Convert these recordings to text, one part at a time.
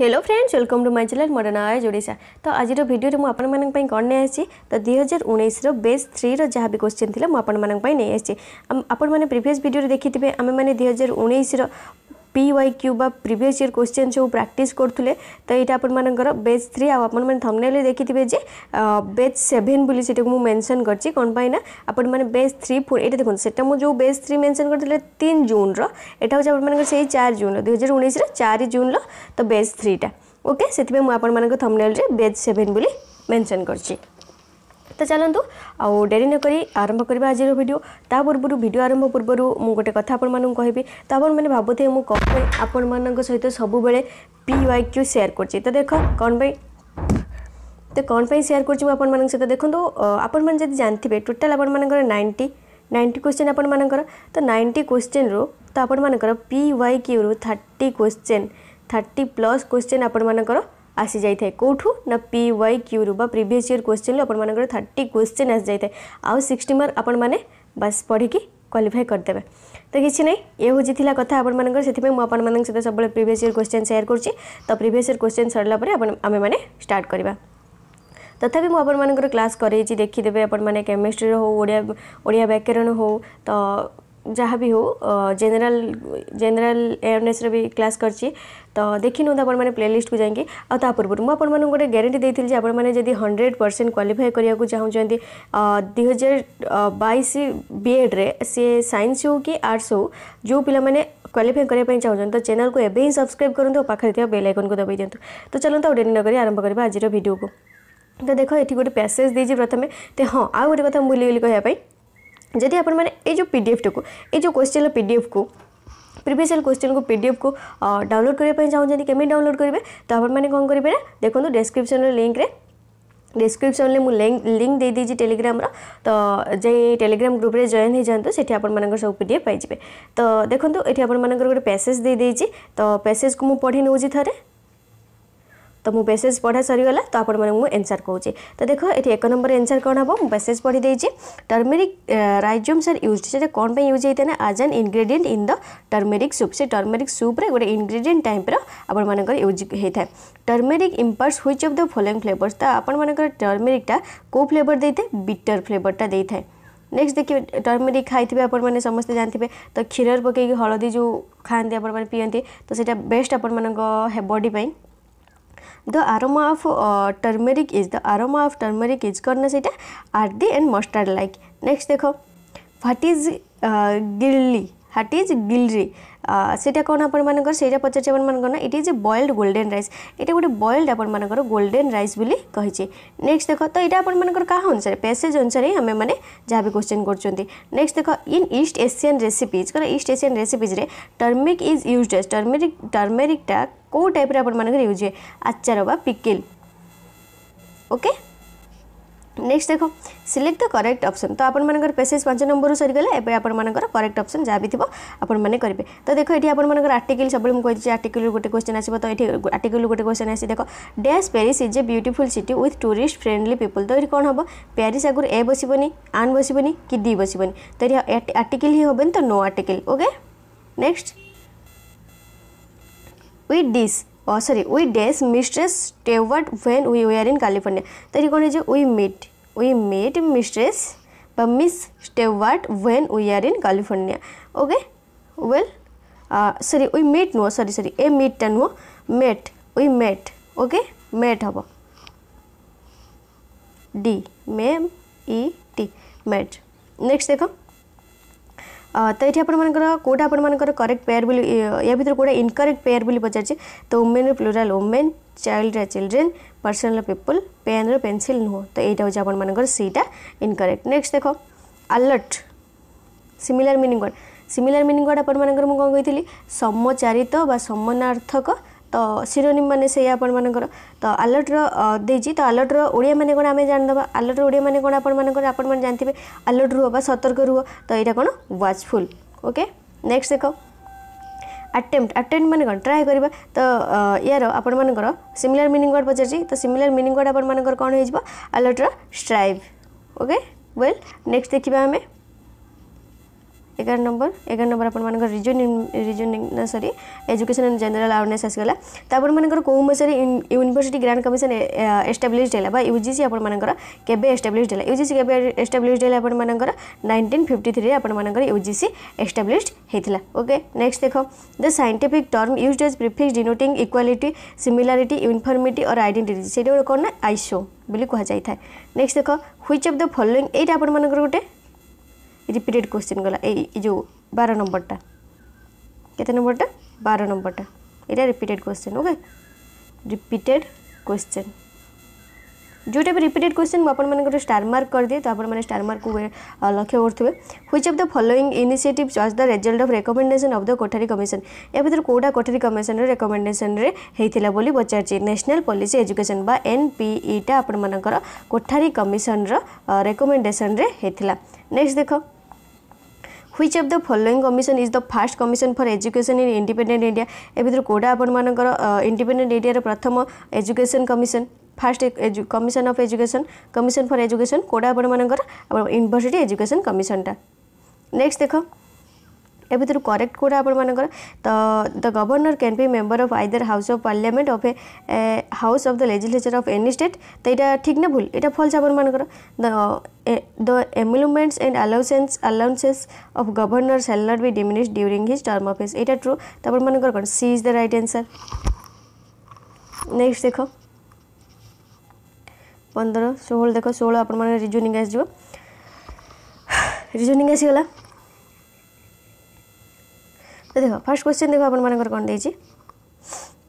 Hello friends welcome to my channel मोर ना है जोड़ीसा तो आज भिडियो मुझे आपण कौन नहीं आसी तो दुई हजार उन्नीस बेस थ्री जहाँ भी क्वेश्चन थी मुझे आपण नहीं आसी आपण मैंने प्रिभस भिडियो देखी थे आम मैंने दुई हजार उन्नीस পি ওয়াই কিউ বা প্রিভিয়স ইয়র কোশ্চেন সব প্রাকটিস করুলে তো এইটা আপনার বেজ থ্রি আপনার থমনেলে দেখিথে যে বেজ সেভেন বলে সেটা মু মেনশন করছি কোণ পাই না আপনার বেজ থ্রি ফোর এটা দেখুন সেটা মু যে বেজ থ্রি মেনশন করে তিন জুন্র এটা হচ্ছে আপনার সেই চার জুন দুই হাজার উনিশর চারি জুন্র তো বেজ থ্রিটা ওকে সেপাই মু আপনার থমনেলে বেজ সেভেন বলে মেনশন করছি ତ ଚାଲନ୍ତୁ ଆଉ ଡେରି ନକରି ଆରମ୍ଭ କରିବା ଆଜିର ଭିଡ଼ିଓ ତା ପୂର୍ବରୁ ଭିଡ଼ିଓ ଆରମ୍ଭ ପୂର୍ବରୁ ମୁଁ ଗୋଟେ କଥା ଆପଣମାନଙ୍କୁ କହିବି ତ ଆପଣମାନେ ଭାବୁଥିବେ ମୁଁ କ'ଣ ପାଇଁ ଆପଣମାନଙ୍କ ସହିତ ସବୁବେଳେ ପି ୱାଇ କ୍ୟୁ ସେୟାର କରୁଛି ତ ଦେଖ କ'ଣ ପାଇଁ ତ କ'ଣ ପାଇଁ ସେୟାର କରୁଛି ମୁଁ ଆପଣମାନଙ୍କ ସହିତ ଦେଖନ୍ତୁ ଆପଣମାନେ ଯଦି ଜାଣିଥିବେ ଟୋଟାଲ୍ ଆପଣମାନଙ୍କର ନାଇଣ୍ଟି ନାଇଣ୍ଟି କୋଶ୍ଚିନ୍ ଆପଣମାନଙ୍କର ତ ନାଇଣ୍ଟି କୋଶ୍ଚିନ୍ରୁ ତ ଆପଣମାନଙ୍କର ପି ୱାଇ କ୍ୟୁରୁ thirty question thirty plus question ଆପଣମାନଙ୍କର আসি যাই থাকে কোঠু না পি ওয়াই কিউরু বা প্রিভিয়াস ইয়ার কোশ্চেন আপনার থার্টি কোশ্চেন আসি যাই থাকে আিক্সটি মার্ক আপনার বাস পড়ি କ୍ୱାଲିଫାଏ କରିଦେବେ ତ କିଛି ନାହିଁ ଏ ହେଉଛି ଥିଲା କଥା ଆପଣମାନଙ୍କର ସେଥିପାଇଁ ମୁଁ ଆପଣମାନଙ୍କ ସହିତ ସବୁବେଳେ ପ୍ରିଭିୟସ୍ ଇୟର୍ କ୍ୱେଶ୍ଚନ୍ ସେୟାର କରୁଛି ତ ପ୍ରିଭିୟସ୍ ଇୟର୍ କ୍ୱେଶ୍ଚନ୍ ସରିଲା ପରେ ଆପଣ ଆମେମାନେ ଷ୍ଟାର୍ଟ କରିବା ତଥାପି ମୁଁ ଆପଣମାନଙ୍କର କ୍ଲାସ୍ କରେଇଛି ଦେଖିଦେବେ ଆପଣମାନେ କେମିଷ୍ଟ୍ରିର ହେଉ ଓଡ଼ିଆ ଓଡ଼ିଆ ବ୍ୟାକରଣ ହେଉ ତ ଯାହା ବି ହଉ ଜେନେରାଲ୍ ଜେନେରାଲ୍ ଆୱେର୍ନେସ୍ର ବି କ୍ଲାସ୍ କରିଛି ତ ଦେଖିନିଅନ୍ତୁ ଆପଣମାନେ ପ୍ଲେଲିଷ୍ଟକୁ ଯାଇକି ଆଉ ତା ପୂର୍ବରୁ ମୁଁ ଆପଣମାନଙ୍କୁ ଗୋଟେ ଗ୍ୟାରେଣ୍ଟି ଦେଇଥିଲି ଯେ ଆପଣମାନେ ଯଦି ହଣ୍ଡ୍ରେଡ଼ ପରସେଣ୍ଟ କ୍ୱାଲିଫାଏ କରିବାକୁ ଚାହୁଁଛନ୍ତି ଦୁଇ ହଜାର ବାଇଶ ବିଏଡ଼୍ରେ ସିଏ ସାଇନ୍ସ ହେଉ କି ଆର୍ଟ୍ସ ହେଉ ଯେଉଁ ପିଲାମାନେ କ୍ୱାଲିଫାଏ କରିବା ପାଇଁ ଚାହୁଁଛନ୍ତି ତ ଚ୍ୟାନେଲ୍କୁ ଏବେ ହିଁ ସବସ୍କ୍ରାଇବ୍ କରନ୍ତୁ ଆଉ ପାଖରେ ଥିବା ବେଲ୍ ଆଇକନ୍କୁ ଦବାଇ ଦିଅନ୍ତୁ ତ ଚାଲନ୍ତୁ ଆଉ ଡେରି ନ କରି ଆରମ୍ଭ କରିବା ଆଜିର ଭିଡ଼ିଓକୁ ତ ଦେଖ ଏଠି ଗୋଟେ ପ୍ୟାସେଜ୍ ଦେଇଛି ପ୍ରଥମେ ତ ହଁ ଆଉ ଗୋଟେ କଥା ମୁଁ ଭୁଲିଗଲି କହିବା ପାଇଁ ଯଦି ଆପଣମାନେ ଏଇ ଯେଉଁ ପି ଡି ଏଫ୍ଟିକୁ ଏଇ ଯେଉଁ କ୍ୱେଶ୍ଚିନ୍ର ପି ଡି ଏଫ୍କୁ ପ୍ରିଭିୟସିଆଲ୍ କ୍ୱେଶ୍ଚିନ୍କୁ ପି ଡି ଏଫ୍କୁ ଡାଉନଲୋଡ଼୍ କରିବା ପାଇଁ ଚାହୁଁଛନ୍ତି କେମିତି ଡାଉନଲୋଡ଼୍ କରିବେ ତ ଆପଣମାନେ କ'ଣ କରିବେ ନା ଦେଖନ୍ତୁ ଡେସ୍କ୍ରିପ୍ସନ୍ର ଲିଙ୍କ୍ରେ ଡେସ୍କ୍ରିପ୍ସନ୍ରେ ମୁଁ ଲିଙ୍କ୍ ଲିଙ୍କ୍ ଦେଇଦେଇଛି ଟେଲିଗ୍ରାମର ତ ଯାଇ ଟେଲିଗ୍ରାମ ଗ୍ରୁପ୍ରେ ଜଏନ୍ ହୋଇଯାଆନ୍ତୁ ସେଠି ଆପଣମାନଙ୍କର ସବୁ ପି ଡି ଏଫ୍ ପାଇଯିବେ ତ ଦେଖନ୍ତୁ ଏଠି ଆପଣମାନଙ୍କର ଗୋଟେ ପ୍ୟାସେଜ୍ ଦେଇଦେଇଛି ତ ପ୍ୟାସେଜ୍କୁ ମୁଁ ପଢ଼ି ନେଉଛି ଥରେ तो मुझे मेसेज पढ़ा सरीगला तो आप एनसर कौचे तो देख ये एक नंबर एनसर कौन हम मेसेज पढ़ी देखिए टर्मेरिक रईजोम सर यूज से कौन पर यूज होता है ना आज an ingredient in the turmeric soup से टर्मेरिक सूप्रे गोटे इनग्रेडियंट टाइप्र आपर यूज होता है turmeric imparts which of the following flavours तो आपर टर्मेरिकटा कौ फ्लेवर देते बिटर फ्लेवरटा था नेक्स्ट देखिए टर्मेरिक खाई आपने समस्त जानते हैं तो क्षीर पकई हलदी जो खाते आपंती तो सीटा बेस्ट आपण मान the aroma of uh, turmeric is the aroma of turmeric is karna seta ardi and mustard like next dekho what is uh, gilli what is gilri ସେଇଟା କ'ଣ ଆପଣମାନଙ୍କର ସେଇଟା ପଚାରିଛି ଆପଣମାନଙ୍କର ନା it is a boiled golden rice ଏଇଟା ଗୋଟେ boiled ଆପଣମାନଙ୍କର ଗୋଲ୍ଡେନ୍ ରାଇସ୍ ବୋଲି କହିଛି ନେକ୍ସଟ ଦେଖ ତ ଏଇଟା ଆପଣମାନଙ୍କର କାହା ଅନୁସାରେ ପ୍ୟାସେଜ୍ ଅନୁସାରେ ହିଁ ଆମେମାନେ ଯାହା ବି କ୍ୱେଶ୍ଚନ୍ କରୁଛନ୍ତି ନେକ୍ସଟ ଦେଖ ଇନ୍ ଇଷ୍ଟ ଏସିଆନ୍ ରେସିପିଜ୍ କ'ଣ ଇଷ୍ଟ ଏସିଆନ୍ ରେସିପିଜ୍ରେ turmeric is use as turmeric ଟର୍ମେରିକ୍ଟା କେଉଁ ଟାଇପ୍ର ଆପଣମାନଙ୍କର ୟୁଜ୍ ହୁଏ ଆଚାର ବା ପିକିଲ୍ ଓକେ नेक्स्ट देख सिलेक्ट द करेक्ट अप्सन तो आपर पेसेज पांच नंबर सरीगला एवं आपर करेक्ट अप्सन जहाँ भी थी आपने करेंगे तो देख ये आपर आर्टिकल सब मुझे आर्टिकल गोटे क्वेश्चन आसो तो ये आर्टिकल गोटे क्वेश्चन आसी देख डेस Paris is a beautiful city with tourist friendly people तो ये कौन हम पेरिस आगे ए बसबनी आन बसबनी कि डी बसबनी तो ये आर्टिकल ही हमें तो no article okay next with this sorry उ डेस मिस्ट्रेस टेवर्ड व्वेन ओर इन कालीफोर्निया तो ये कौन है उट uh met mistress miss toward when or in California okay well sorry uh met नुह सरी सरी ए मिट्टा नुह met uh met okay met हम डी मे इ मेट नेक्स्ट देख ତ ଏଠି ଆପଣମାନଙ୍କର କେଉଁଟା ଆପଣମାନଙ୍କର କରେକ୍ଟ ପେୟାର ବୋଲି ୟା ଭିତରେ କେଉଁଟା ଇନକରେକ୍ଟ ପେୟାର ବୋଲି ପଚାରିଛି ତ ଓମେନ୍ର ପ୍ଲୁରାଲ୍ ଓମେନ୍ ଚାଇଲ୍ଡର ଚିଲଡ୍ରେନ୍ ପର୍ସନର ପିପୁଲ୍ ପେନ୍ର ପେନ୍ସିଲ୍ ନୁହଁ ତ ଏଇଟା ହେଉଛି ଆପଣମାନଙ୍କର ସିଟା ଇନକରେକ୍ଟ ନେକ୍ସଟ ଦେଖ alert similar meaning word similar meaning word ଆପଣମାନଙ୍କର ମୁଁ କ'ଣ କହିଥିଲି ସମଚାରିତ ବା ସମନାର୍ଥକ ତ ସିରୋନିମ୍ ମାନେ ସେଇଆ ଆପଣମାନଙ୍କର ତ ଆଲର୍ଟର ଦେଇଛି ତ ଆଲର୍ଟର ଓଡ଼ିଆ ମାନେ କ'ଣ ଆମେ ଜାଣିଦେବା ଆଲର୍ଟର ଓଡ଼ିଆ ମାନେ କ'ଣ ଆପଣମାନଙ୍କର ଆପଣମାନେ ଜାଣିଥିବେ ଆଲର୍ଟ ରୁହ ବା ସତର୍କ ରୁହ ତ ଏଇଟା କ'ଣ ୱାଚଫୁଲ୍ ଓକେ ନେକ୍ସଟ ଦେଖ ଆଟେମ୍ପ୍ଟ ଆଟେମ୍ପ୍ଟ ମାନେ କ'ଣ ଟ୍ରାଏ କରିବା ତ ୟାର ଆପଣମାନଙ୍କର ସିମିଲାର ମିନିଂ ୱାର୍ଡ଼ ପଚାରିଛି ତ ସିମିଲାର ମିନିଂ ୱାର୍ଡ଼ ଆପଣମାନଙ୍କର କ'ଣ ହେଇଯିବ ଆଲର୍ଟର ଷ୍ଟ୍ରାଇଭ୍ ଓକେ ୱେଲ୍ ନେକ୍ସଟ ଦେଖିବା ଆମେ एगार नंबर एगार नंबर आपण रिजनिंग रिजनिंग ना sorry education and general awareness आसगला तो आपर कौ मसीह यूनिवर्सिटी ग्रांड कमिशन एस्टाब्लीश है यूजीसी आपर केबे एस्टाब्लीश है यूजीसी के एस्टाब्लीश है आपण नाइंटीन फिफ्टी थ्री आपर यूजीसी एस्टाब्लीश होता ओके नेक्स्ट देख the scientific term use as prefix denoting equality similarity uniformity और आइडेंटिटी से कौन ना आईसो बोली कहुए नेक्स्ट देख ह्विच अफ द फलोईंग यहाँ आपण गोटे রিপিটেড কোশ্চেন গলা এই যে বার নম্বরটা কেতে নম্বরটা বার নম্বরটা এটা repeated question okay repeated question ଯେଉଁଟା ବି ରିପିଟେଡ୍ କ୍ୱେଶ୍ଚନ୍ ମୁଁ ଆପଣମାନଙ୍କର ଷ୍ଟାର୍ ମାର୍କ କରିଦିଏ ତ ଆପଣମାନେ ଷ୍ଟାର୍ ମାର୍କକୁ ଲକ୍ଷ୍ୟ କରୁଥିବେ which of the following initiative choice the result of recommendation of the Kothari commission ଏହା ଭିତରେ କେଉଁଟା କୋଠାରୀ କମିଶନ୍ର ରେକମେଣ୍ଡେସନ୍ରେ ହେଇଥିଲା ବୋଲି ପଚାରିଛି ନ୍ୟାସନାଲ୍ ପଲିସି ଏଜୁକେସନ୍ ବା ଏନ୍ ପି ଇଟା ଆପଣମାନଙ୍କର କୋଠାରୀ କମିଶନ୍ର ରେକମେଣ୍ଡେସନ୍ରେ ହେଇଥିଲା ନେକ୍ସଟ ଦେଖ which of the following commission is the first commission for education in independent India এ ভিতরে কোটা আপনার ইন্ডিপেন্ডেন্ট ইন্ডিয়ার প্রথম education commission first commission of education commission for education Kothari আপনার ইউনিভার্সিটি এজুকেশন কমিশনটা নেক্সট দেখ ଏ ଭିତରୁ କରେକ୍ଟ କେଉଁଟା ଆପଣମାନଙ୍କର ତ the governor can be member of either house of parliament of a house of the legislature of any state ତ ଏଇଟା ଠିକ୍ ନା ଭୁଲ ଏଇଟା ଫଲ୍ସ ଆପଣମାନଙ୍କର the the emoluments and allowances allowances of governor shall not be diminish during his term office ଏଇଟା true ତ ଆପଣମାନଙ୍କର କ'ଣ C is the right answer next ଦେଖ ପନ୍ଦର ଷୋହଳ ଦେଖ ଷୋହଳ ଆପଣମାନେ ରିଜୁନିଂ ଆସିଯିବ ରିଜୁନିଂ ଆସିଗଲା তো দেখ ফার্স্ট কোশ্চেন দেখ আপনার কম দিয়েছি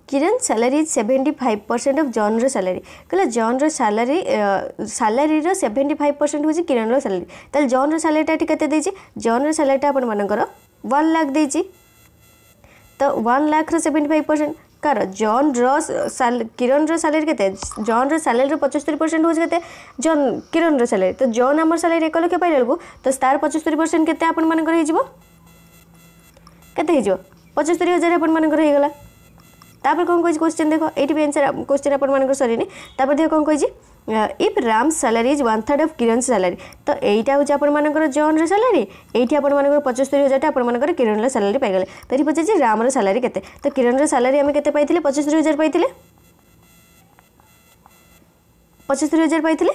Kiran salary is seventy five percent of জন্র স্যালারি କହିଲା ଜନ୍ର ସାଲାରୀ ସାଲାରୀର ସେଭେଣ୍ଟି ଫାଇଭ୍ ପରସେଣ୍ଟ ହେଉଛି କିରଣର ସାଲାରୀ ତାହେଲେ ଜନ୍ର ସାଲାରୀଟା ଏଠି କେତେ ଦେଇଛି ଜନ୍ର ସାଲାରୀଟା ଆପଣମାନଙ୍କର ୱାନ୍ ଲାଖ୍ ଦେଇଛି ତ ୱାନ୍ ଲାଖ୍ର ସେଭେଣ୍ଟି ଫାଇଭ୍ ପରସେଣ୍ଟ କାର ଜନ୍ର କିରଣର ସାଲାରୀ କେତେ ଜନ୍ର ସାଲାରୀର ପଞ୍ଚସ୍ତରୀ ପରସେଣ୍ଟ ହେଉଛି କେତେ ଜନ୍ କିରଣର ସାଲାରୀ ତ ଜନ୍ ଆମର ସାଲାରୀ ଏକ ଲକ୍ଷ ପାଇଲା ବେଳକୁ ତ ତା'ର ପଞ୍ଚସ୍ତରୀ ପରସେଣ୍ଟ କେତେ ଆପଣମାନଙ୍କର ହେଇଯିବ କେତେ ହେଇଯିବ ପଞ୍ଚସ୍ତରୀ ହଜାର ଆପଣମାନଙ୍କର ହେଇଗଲା ତାପରେ କ'ଣ କହିଛି କୋଶ୍ଚିନ୍ ଦେଖ ଏଇଠି ବି ଆନ୍ସର୍ କୋଶ୍ଚିନ୍ ଆପଣମାନଙ୍କର ସରିନି ତାପରେ ଦେଖ କ'ଣ କହିଛି if Ram salary is one third of Kiran salary তো এইটা হচ্ছে আপনার জনর স্যালারি এইটি আপনার পঁচস্তরি হাজারটা আপনার কিরণর স্যালারি পাইগলে তো এটি পচারছি রামর স্যালারি কেতে তো কিরণর স্যালারি আমি কেতে পাইলে পঁচস্তরি হাজার পাইলে পঁচস্তরি হাজার পাইলে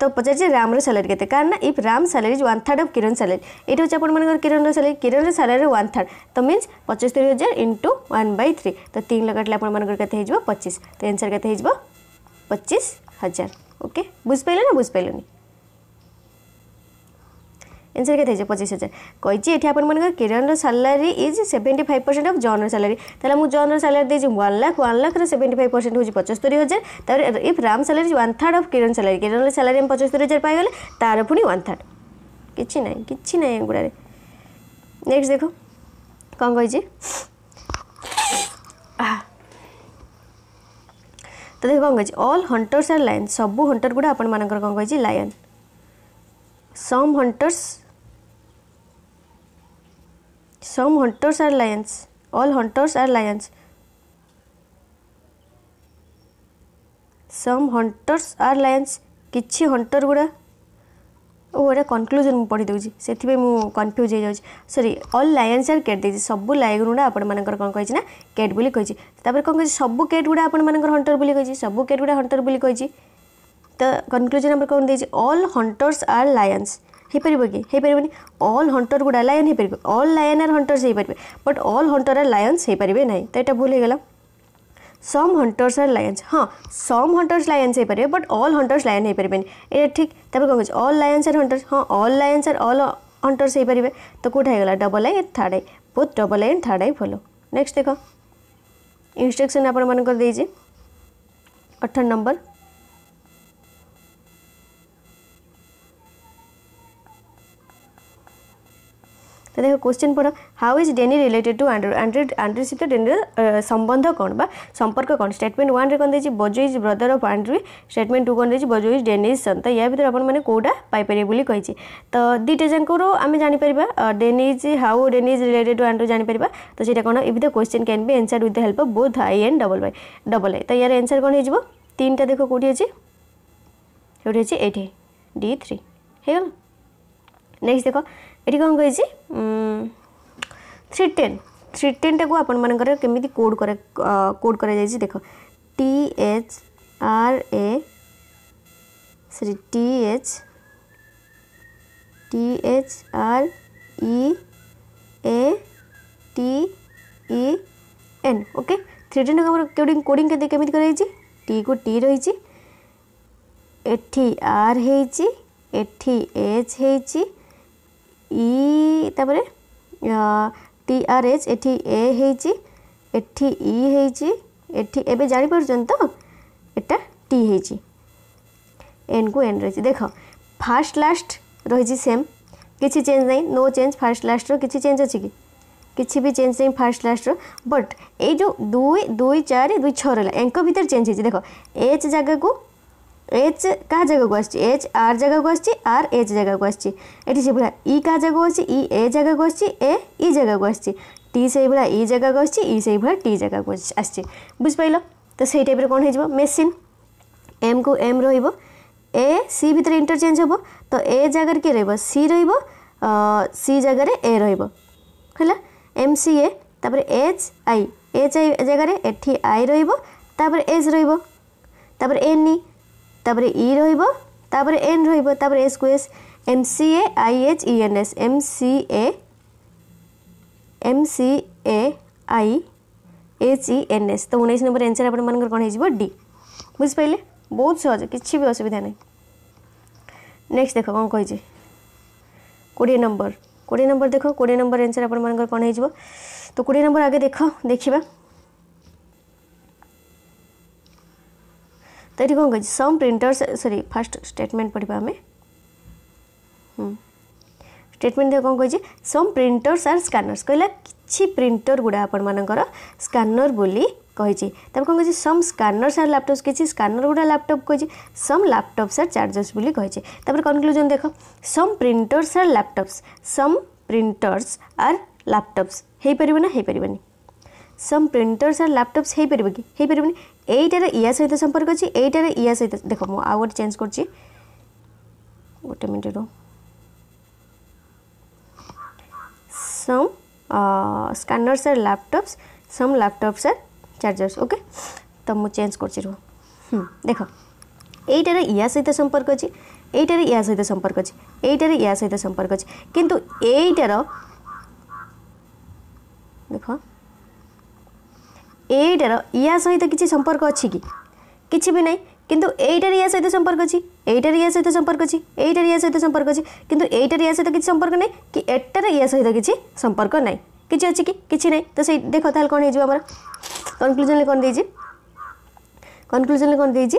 तो पचारे राम सालरी के कारण if Ram salary is one third of Kiran salary ये आपण Kiran salary Kiran salary one third तो मीन पचस्तर हजार इंटू वन बै थ्री तो तीन लगाटे कैसे हो पचीस तो एनसर कैसे हो पचीस हजार ओके बुझ पारे ना बुझ पारे ଏନ୍ସର୍ କେତେ ହେଇଛି ପଚିଶ ହଜାର କହିଛି ଏଠି ଆପଣମାନଙ୍କର କିରଣର salary is seventy five percent of ଜନ୍ର ସାଲାରୀ ତାହେଲେ ମୁଁ ଜନ୍ର ସାଲାରୀ ଦେଇଛି ୱାନ୍ ଲାଖ୍ ୱାନ୍ ଲାଖ୍ର ସେଭେଣ୍ଟି ଫାଇଭ୍ ପରସେଣ୍ଟ ହେଉଛି ପଞ୍ଚସ୍ତରୀ ହଜାର ତାପରେ if Ram salary one third of Kiran salary କିରଣର ସାଲାରୀ ଆମେ ପଞ୍ଚସ୍ତରୀ ହଜାର ପାଇଗଲେ ତାର ପୁଣି ୱାନ୍ ଥାର୍ଡ଼ କିଛି ନାହିଁ କିଛି ନାହିଁ ଏଗୁଡ଼ାରେ ନେକ୍ସଟ ଦେଖ କ'ଣ କହିଛି ତ ଦେଖ କ'ଣ କହିଛି ଅଲ୍ ହଣ୍ଟର୍ସ ଆର୍ ଲାୟନ୍ ସବୁ ହଣ୍ଟର୍ ଗୁଡ଼ା ଆପଣମାନଙ୍କର କ'ଣ କହିଛି lion some hunters some hunters are lions all hunters are lions some hunters are lions କିଛି ହଣ୍ଟର ଗୁଡ଼ା ଓ ଏଇଟା କନକ୍ଲୁଜନ୍ ମୁଁ ପଢ଼ିଦେଉଛି ସେଥିପାଇଁ ମୁଁ କନଫ୍ୟୁଜ୍ ହେଇଯାଉଛି ସରି ଅଲ୍ ଲାୟନ୍ସ ଆର୍ କେଟ୍ ଦେଇଛି ସବୁ ଲାୟନ୍ ଗୁଡ଼ା ଆପଣମାନଙ୍କର କ'ଣ କହିଛି ନା କେଟ୍ ବୋଲି କହିଛି ତାପରେ କ'ଣ କହିଛି ସବୁ କେଟ୍ ଗୁଡ଼ା ଆପଣମାନଙ୍କର ହଣ୍ଟର ବୋଲି କହିଛି ସବୁ କେଟ୍ ଗୁଡ଼ା ହଣ୍ଟର ବୋଲି କହିଛି तो कनक्लूजन आम कौन देखिए अल् हंटर्स आर लायन्स हो पार नहीं अल् हंटर गुड़ा लायन हो पारे अल् लायन आर हंटर्स हो पारे बट अल् हंटर आर लायन्स हो पारे ना तो यहाँ भूल हो गल सम हंटर्स आर लायन्स हाँ सम हंटर्स लायन्स हो पारे बट अल् हंटर्स लायन हो पारे ये ठीक तब कौन कहे अल् लायन्स आर हंटर्स हाँ अल् लायन्स आर अल् हंटर्स हो पारे तो कौटा हो गला डबल आई थार्ड आई बहुत डबल आई थार्ड आई भल नेक्स्ट देख इन्स्ट्रक्शन आपण अठर नंबर দেখো কোশ্চেন পড়ো how is Denny related to under under সହିତ ডেনির সম্বন্ধ কোণ বা সম্পর্ক কোণ স্টেটমেন্ট ওয়ানরে কোণ দিয়েছি বজো is brother of Andrew statement two কোণ দিয়েছি বজো ইজ ডেনিজ সন তো ইয়া ভিতরে আপনার মানে কোটা পাইপারে বলে কী তো দুইটা যাকর আমি জাঁপারা Denny's how Denny's related to Andrew জাঁপারা তো সেটা কোণ if the question can be answer with the help of both I N double Y double I তো ইয়ার এনসার কোণ হয়ে যাব তিনটা দেখো কোটি আছে সেটি আছে এইটি ডি থ্রি হয়ে গেল নেক্সট দেখো ଏଠି କ'ଣ କହିଛି থ্রি টেন থ্রি টেনটা আপনার কমিটি কোড করা কোড করা যাই দেখ T H R A sorry T H T H R E A T E N okay three টেনটা আমার কোডিং কোডিং কমিটি করা হয়েছে টি কু টি রয়েছে এটি আর হয়েছি এটি এচ হয়েছে ই তাপরে টি আর এচ এটি এ হয়েছি এটি ই হয়েছি এটি এবে জাঁপারছেন তো এটা টি হয়েছি এন কু এন রয়েছে দেখ ফার্স্ট লাস্ট রয়েছে সেম কিছু চেঞ্জ নাই নো চেঞ্জ ফার্স্ট লাস্টর কিছু চেঞ্জ আছে কি কিছু বি চেঞ্জ নাই ফার্স্ট লাস্টর বট এই যে দুই দুই চারি দুই ছ রহলা এঙ্ক ভিতরে চেঞ্জ হয়েছে দেখ এচ জায়গাকে এইচ কাହା ଜାଗାକୁ ଆସିଛି ଏଚ୍ ଆର୍ ଜାଗାକୁ ଆସିଛି ଆର୍ ଏଚ୍ ଜାଗାକୁ ଆସିଛି ଏଠି ସେଭଳିଆ ଇ କାହା ଜାଗାକୁ ଆସିଛି ଇ ଏ ଜାଗାକୁ ଆସିଛି ଏ ଇ ଜାଗାକୁ ଆସିଛି ଟି ସେଇଭଳିଆ ଇ ଜାଗାକୁ ଆସିଛି ଇ ସେଇଭଳିଆ ଟି ଜାଗାକୁ ଆସିଛି ବୁଝିପାରିଲ ତ ସେଇ ଟାଇପ୍ର କ'ଣ ହେଇଯିବ ମେସିନ୍ ଏମ୍କୁ ଏମ୍ ରହିବ ଏ ସି ଭିତରେ ଇଣ୍ଟରଚେଞ୍ଜ ହେବ ତ ଏ ଜାଗାରେ କିଏ ରହିବ ସି ରହିବ ସି ଜାଗାରେ ଏ ରହିବ ହେଲା ଏମ୍ ସି ଏ ତାପରେ ଏଚ୍ ଆଇ ଏଚ୍ ଆଇ ଜାଗାରେ ଏଠି ଆଇ ରହିବ ତାପରେ ଏଚ୍ ରହିବ ତାପରେ ଏନ୍ ଇ তাপরে ই রহব তাপরে এন রহব তাপরে S Q S M C A I H E N S M C A M C A I H E N S তো উনিশ নম্বর এনসর আপনার কোণ হয়ে ডি বুঝিপারে ବହୁତ ସହଜ କିଛି ବି ଅସୁବିଧା ନାହିଁ ନେକ୍ସଟ ଦେଖ କ'ଣ କହିଛି କୋଡ଼ିଏ ନମ୍ବର କୋଡ଼ିଏ ନମ୍ବର ଦେଖ କୋଡ଼ିଏ ନମ୍ବର ଏନ୍ସର୍ ଆପଣମାନଙ୍କର କ'ଣ ହେଇଯିବ ତ କୋଡ଼ିଏ ନମ୍ବର ଆଗେ ଦେଖ ଦେଖିବା तरी कौन कहते some printers sorry first statement पढ़ा आम स्टेटमेंट कौन कहे सम प्रिंटर्स आर स्कानर्स कहला कि प्रिंटर गुड़ा आपर स्कानर बोली कही कौन कहे सम स्कानर्स आर लैपटप्स किसी स्कानर गुड़ा लैपटप कही सम लैपटप्स आर चार्जर्स बोली कही कनक्लूजन देख some printers are laptops some printers are laptops हो पारना हो पारानी सम प्रिंटर्स आर लैपटप्स हो पारे किन यार या सहित संपर्क अच्छे यार या सहित देख मु आउ गए चेंज कर गोटे मिनट रु some scanners are laptops some laptops are chargers okay तो मुझे चेंज कर देख यार या सहित संपर्क अच्छे यार या सहित संपर्क अच्छे यार या सहित संपर्क अच्छे किंतु यार देख এইটার ইয়া সহিত কিছু সম্পর্ক অছি কি কিছু বি নাই কিন্তু এইটার ইয়া সহিত সম্পর্ক অছি এইটার ইয়া সহিত সম্পর্ক অছি এইটার ইয়া সহিত সম্পর্ক অছি কিন্তু এইটার ইয়া সহিত কিছু সম্পর্ক নাই কি এটার ইয়া সহিত কিছু সম্পর্ক নাই কিছু অছি কি কিছু নাই তো সেই দেখো তাহলে কোণ হয়ে আমার কনক্লুজনলে কোণ দিয়েছি কনক্লুজনলে কোণ দিয়েছি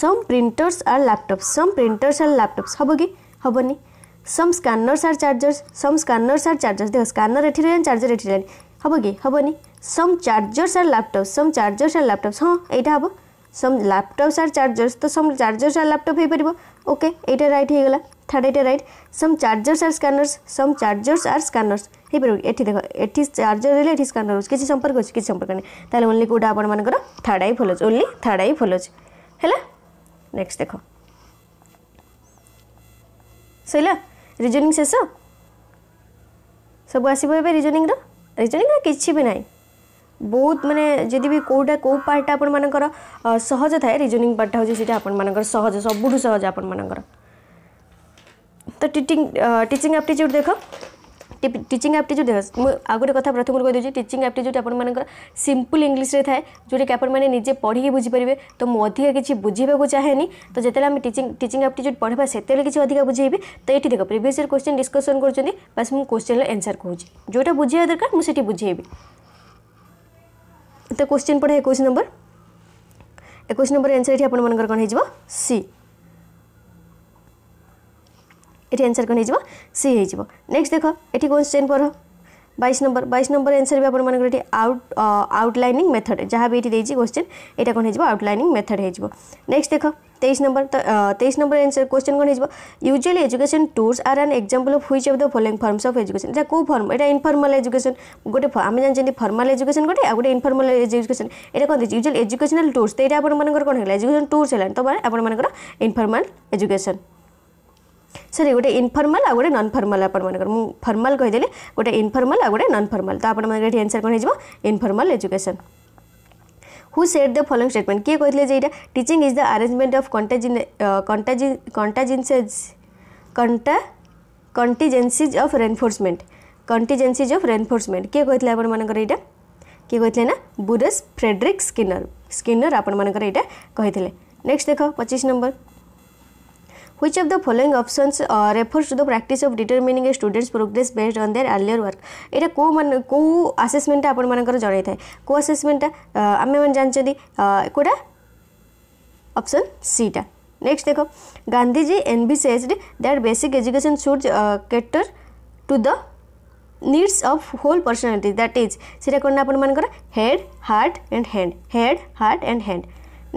সম প্রিন্টর্স আর ল্যাপটপ সম প্রিন্টর্স আর ল্যাপটপ হব কি হবনি সম স্কানর্স আর চার্জর্স সম স্কানর্স আর চার্জর্স দেখো স্কানর এটি রয়ে চার্জর এটি রয়ে হব কি হবনি some chargers are laptop some chargers are laptop ହଁ ଏଇଟା ହେବ ସମ୍ ଲ୍ୟାପଟପ୍ସ ଆର୍ ଚାର୍ଜର୍ସ ତ ସମ୍ ଚାର୍ଜର୍ସ ଆର୍ ଲ୍ୟାପଟପ୍ ହେଇପାରିବ ଓକେ ଏଇଟା ରାଇଟ୍ ହେଇଗଲା ଥାର୍ଡ଼ ଏଇଟା right some chargers are scanners some chargers are scanners ହେଇପାରିବ ଏଠି ଦେଖ ଏଠି ଚାର୍ଜର୍ ରହିଲେ ଏଠି ସ୍କାନର୍ ହେଉଛି କିଛି ସମ୍ପର୍କ ଅଛି କିଛି ସମ୍ପର୍କ ନାହିଁ ତାହେଲେ ଓନ୍ଲି କେଉଁଟା ଆପଣମାନଙ୍କର ଥାର୍ଡ଼ ଆଇ ଫଲୋ ଅଛି ଓନ୍ଲି ଥାର୍ଡ଼ ଆଇ ଫଲୋ ଅଛି ହେଲା ନେକ୍ସଟ ଦେଖ ସରିଲା ରିଜନିଂ ଶେଷ ସବୁ ଆସିବ ଏବେ ରିଜନିଂର ରିଜନିଂର କିଛି ବି ନାହିଁ ବହୁତ ମାନେ ଯଦି ବି କେଉଁଟା କେଉଁ ପାର୍ଟଟା ଆପଣମାନଙ୍କର ସହଜ ଥାଏ ରିଜନିଂ ପାର୍ଟଟା ହେଉଛି ସେଇଟା ଆପଣମାନଙ୍କର ସହଜ ସବୁଠୁ ସହଜ ଆପଣମାନଙ୍କର ତ ଟିଚିଂ ଟିଚିଂ ଆପ୍ଟିଚ୍ୟୁଡ଼୍ ଦେଖ টিচিং আপ্টিচ্যুড দেখ মু আগে কথা প্রথম কইদেছি টিচিং আপ্টিচ্যুড আপনার সিম্পল ইংলিশে থাকে যেটাকি আপনার নিজে পড়িকি বুঝিপারে তো মু অধিকা কিছু বুঝবাকে চাহেনি তো যেত আমি টিচিং টিচিং আপ্টিচ্যুড পড়া সেতলে কিছু অধিকা বুঝাইবি তো এটি দেখ প্রিভিয়াস ইয়ার কোশ্চেন ডিসকসন করছেন বাস মু কোশ্চেনর আনসার কুচি যেটা বুঝাইয়া দরকার মু সেটি বুঝাইবি तो क्वेश्चन पढ़े एक नंबर एक नंबर आंसर ये आपर कौन हो सी ये आंसर कौन हो सी हो नेक्स्ट देख ये क्वेश्चन पढ़ বাইশ নম্বর বাইশ নম্বর আনসর বি আপনার এটি আউট আউটলাইনিং মেথড যা বি এটি দিয়েছি কোশ্চেন এটা কোণ হয়ে আউটলাইনিং মেথড হয়ে নেক্সট দেখ তেইশ নম্বর তেইশ নম্বর আনসর কোশ্চেন কোণ হয়ে usually education tours are an example of which of the following forms of education এটা কেউ ফর্ম এটা ইনফর্মাল এজুকেশন গোটে আমি জানি ফর্মাল এজুকেশন গোটে আর গোটে ইনফর্মাল এজুকেশন এটা কোণ দিয়েছি ইউজুয়ালি এজুকেশনাল টুর্স তো এটা আপনার কোণ হল এজুকেশন টুর্স হল তো মানে আপনার ইনফর্মাল এজুকেশন सर गोटे इनफर्माल आ गए नॉनफर्माल आप मन कर फर्माल कहीदेले गोटे इनफर्माल आ गए नॉनफर्माल तो आपठी आंसर कौन हो informal education who said the following statement किए कहते हैं teaching is the arrangement of कंटाजिन कंटा contingencies of reinforcement contingencies of reinforcement किए कहते हैं आपर ये किए कहते ना बुरस फ्रेडरिक स्किनर स्किनर आपर ये नेक्स्ट देख पचीस number Which of the following options uh, refers to the practice of determining a student's progress based on their earlier work? এটা কেউ মানে কেউ আসেসমেন্টটা ଆପଣମାନଙ୍କର ଜଣାଇଥାଏ କେଉଁ ଆସେସମେଣ୍ଟଟା ଆମେମାନେ ଜାଣିଛନ୍ତି କେଉଁଟା ଅପସନ୍ ସିଟା ନେକ୍ସଟ ଦେଖ Gandhiji envisaged that basic education should cater to the needs of whole personality that is ସେଇଟା କ'ଣ ଆପଣମାନଙ୍କର head heart and hand head heart and hand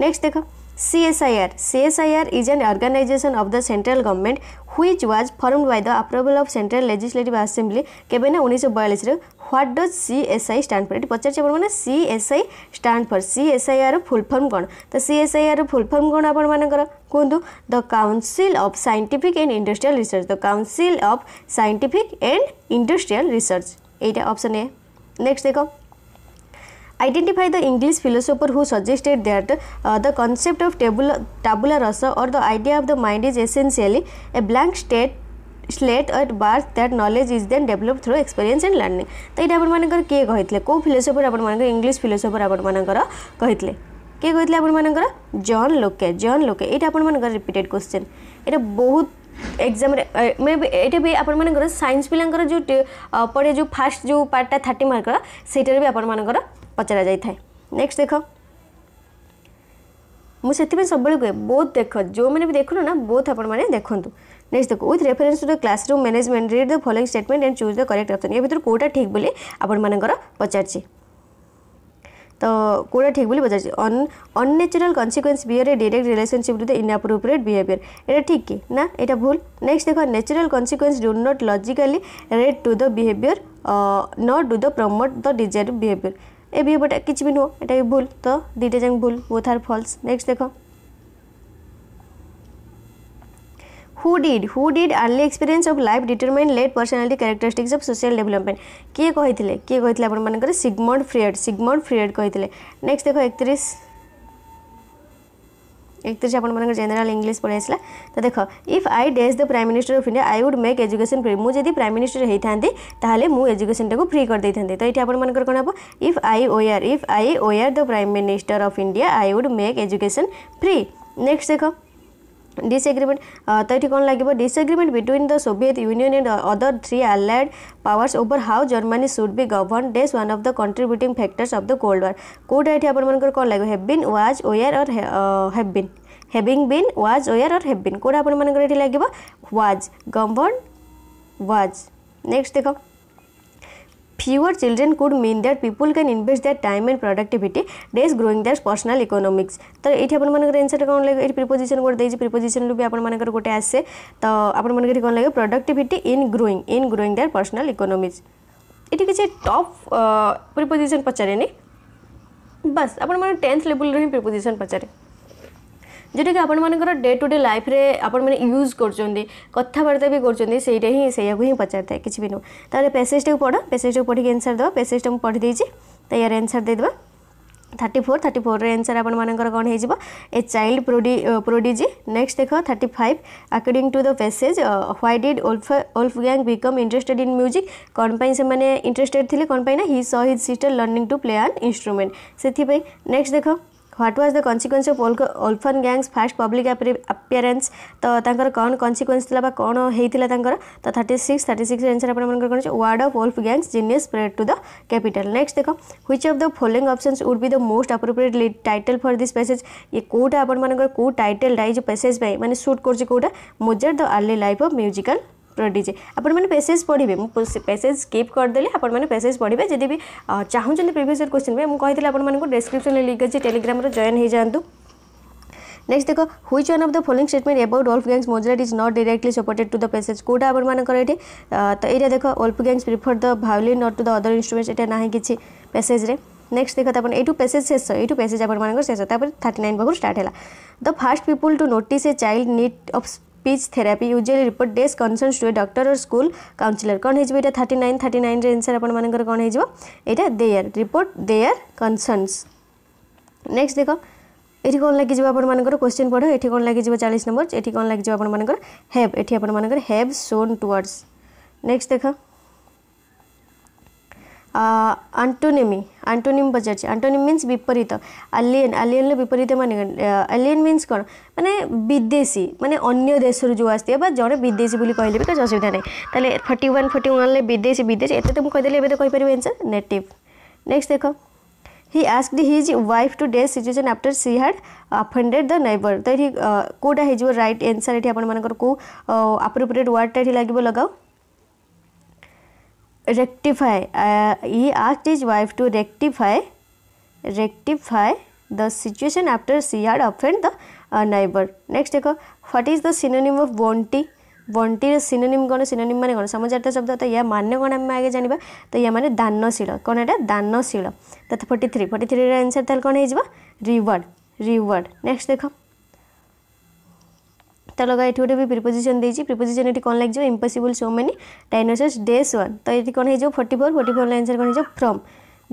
next ଦେଖ CSIR. CSIR is an organization of the central government which was formed by the approval of Central Legislative Assembly केबे ना 1942 रे what does फर ये पचार eight पचारछि आपण माने CSI stand for CSIR रो full form कौन तो CSIR रो फुल फॉर्म कोन आपण मानकर कोंदु the council of scientific and industrial research the council of scientific and industrial research एटा अप्सन ए नेक्स्ट देख Identify the English philosopher who suggested that uh, the concept of tabula, tabula rasa or the idea of the mind is essentially a blank state slate at birth that knowledge is then develop through experience and learning তো এটা আপনার কে কে কেউ ফিলোসফর আপনার English ফিলোসফর আপনার কে কে আপনার জন লোকে জন লোকে এটা আপনার রিপিটেড কোশ্চেন এটা বহুত এক্সামে মে এটা বি আপনার সাইন্স পিলাঙ্কর যে পড়ে যে ফার্স্ট যে পার্টটা থার্টি মার্কর সেইটার বি আপনার ପଚରା ଯାଇଥାଏ ନେକ୍ସଟ ଦେଖ ମୁଁ ସେଥିପାଇଁ ସବୁବେଳେ କୁହେ ବହୁତ ଦେଖ ଯେଉଁମାନେ ବି ଦେଖୁନ ନା ବହୁତ ଆପଣମାନେ ଦେଖନ୍ତୁ ନେକ୍ସଟ ଦେଖ with reference to the classroom management read the following statement and choose the correct option ଏ ଭିତରୁ କେଉଁଟା ଠିକ୍ ବୋଲି ଆପଣମାନଙ୍କର ପଚାରିଛି ତ କେଉଁଟା ଠିକ୍ ବୋଲି ପଚାରିଛି un unnatural consequence bear a direct relationship to the inappropriate behaviour ଏଇଟା ଠିକ୍ କି ନା ଏଇଟା ଭୁଲ ନେକ୍ସଟ ଦେଖ natural consequence do not logically relate to the behaviour not do the promote the desired behaviour ए भी बट किसी भी नुह एटा भी भूल तो दुईटा जाक भूल बोथ आर फल्स नेक्स्ट देख who did who did early experience of life determine late personality characteristics of social development কিয়ে কে কে আপনার সিগমন্ড ফ্রিয়েড সিগমন্ড ফ্রিয়েড কে নেক্সট দেখো একত্রিশ একত্রিশে আপনার জেনারেল ইংলিশ পড়ে আসলে তো দেখ if I was the prime minister of India I would make education free মু যদি প্রাইম মিনিষ্টর হয়ে থাকে তাহলে মু এজুকেশনটা ফ্রি করে দিয়ে তো এটি আপনার কোণ হব if I were if I were the prime minister of India I would make education free next দেখ disagreement uh, ତ ଏଠି କ'ଣ ଲାଗିବ disagreement between the soviet union and other three allied powers over how germany should be governed is one of the contributing factors of the cold war କୋଉଟା ଏଠି ଆପଣମାନଙ୍କର କ'ଣ ଲାଗିବ have been was where or have been having been was where or have been କୋଉଟା ଆପଣମାନଙ୍କର ଏଠି ଲାଗିବ was governed was next ଦେଖ Fewer children could mean that people can invest their time and productivity, thus growing their personal economics. তো এইটি আপনার answer কোণ লাগে এই প্রিপোজিশন গোটে দিয়েছি প্রিপোজিশন বি আপনার গোটে আসে তো আপনার কোণ লাগে productivity in growing in growing their personal economics এটি কিছু টপ প্রিপোজিশন পচারেনি বাস আপনার টেন্থ লেভেলর ହିଁ প্রিপোজিশন পচারে যেটাকি ଆପଣମାନଙ୍କର ଡେ ଟୁ ଡେ ଲାଇଫ୍ରେ ଆପଣମାନେ ୟୁଜ୍ କରୁଛନ୍ତି କଥାବାର୍ତ୍ତା ବି କରୁଛନ୍ତି ସେଇଟା ହିଁ ସେଇଆକୁ ହିଁ ପଚାରିଥାଏ କିଛି ବି ନୁହଁ ତାହେଲେ ପ୍ୟାସେଜ୍ଟାକୁ ପଢ଼ ପ୍ୟାସେଜ୍ଟାକୁ ପଢ଼ିକି ଆନ୍ସର୍ ଦେବା পড়ি ମୁଁ তাই ତ এনসার দিয়ে ଦେଇଦେବା thirty four thirty four answer আপনার কম হয়ে এ চাইল্ড প্রোডি প্রোডিজি নেক্সট দেখ thirty five according to the passage why did Wolf Wolfgang become interested in music কম সে ইন্টরেস্টেড লে কম না he saw his sister learning to play an instrument সেই নেক্সট দেখ what was the consequence of Wolfgang's first public appearance तो कौन consequence ताला कौन तो thirty six thirty six answer आपको कौन word of Wolfgang's genius spread to the capital next देख which of the following options would be the most appropriate title for this passage ये कौटा आपर कौ टाइटल डाइज पेसेज मैंने suit करोटा Mozart the early life of musical prodigy আপনার passage পড়বে মু পেসেজ স্কিপ করেদেলি আপনার পেসেজ পড়বে যদি বি চাহুমান প্রিভিয়স ইয়ার কোশ্চিন মু আপনার ডেসক্রিপশন লিঙ্ক আছে টেলিগ্রামে জয়েন হয়ে যাতে নেক্সট দেখ which one of the following statement about Wolfgang's Mozart is not directly supported to the passage কোটা আপনার এটি তো এইটা দেখ Wolfgang's prefer the violin not to the other instruments এটা না কিছু পেসেজরে নেক্সট দেখ তারপরে এইটু পেসেজ শেষ এইটু পেসেজ আপনার শেষ তারপরে থার্টি নাইন পাখু স্টার্ট হল the first people to notice a child need of speech therapy usually report these concerns to a doctor or school counsellor କ'ଣ ହେଇଯିବ ଏଇଟା ଥାର୍ଟି ନାଇନ୍ ଥାର୍ଟି ନାଇନ୍ରେ ଏନ୍ସର୍ ଆପଣମାନଙ୍କର କ'ଣ ହେଇଯିବ ଏଇଟା their report their concerns next ଦେଖ ଏଠି କ'ଣ ଲାଗିଯିବ ଆପଣମାନଙ୍କର କ୍ୱେଶ୍ଚିନ୍ ପଢ଼ ଏଠି କ'ଣ ଲାଗିଯିବ ଚାଳିଶ ନମ୍ବର ଏଠି କ'ଣ ଲାଗିଯିବ ଆପଣମାନଙ୍କର ହେବ୍ ଏଠି ଆପଣମାନଙ୍କର ହେବ୍ ସୋନ୍ ଟୁୱାର୍ଡ଼ସ୍ ନେକ୍ସଟ ଦେଖ आंटोनिमी आंटोनिम पचार अंटोनिम मीन विपरीत आलियन आलियन विपरीत मान आलीयन मीन कौन मैंने विदेशी मानने अन्न देश जो आसती है जड़े विदेशी कहले भी कि असुविधा ना तो फर्टी वन फर्टी वन विदेशी विदेशी एत तो मुझे कहीदे कहीपर एनसर नेटिव नेक्स्ट देख he ask his wife to day situation after she had affected the neighbour तो ये कौटा हो रईट एनसर ये आपर कौ आप्रोप्रिएट वार्डटा ये लगे लगाओ rectify uh, he asked his wife to rectify rectify the situation after she had offended the uh, neighbor next देखो what is the synonym of bounty bounty synonym कौन सिनोनिम मैंने कौन समाचार्थ शब्द तो या मान्य कौन आम आगे जाना तो या मैंने दानशील कौन यहाँ दानशील तो forty three forty three answer तेल कौन हो रिवार्ड रिवार्ड नेक्स्ट देख তার লগা এটি গোটে বি প্রিপোজিশন দিয়েছি প্রিপোজিশন এটি কোন লাগবে ইম্পসিবল সো মেনি ডাইনোসর্স ডেস ওয়ান তো এটি কোন হয়ে যাব forty four forty four answer কোন হয়ে যাব from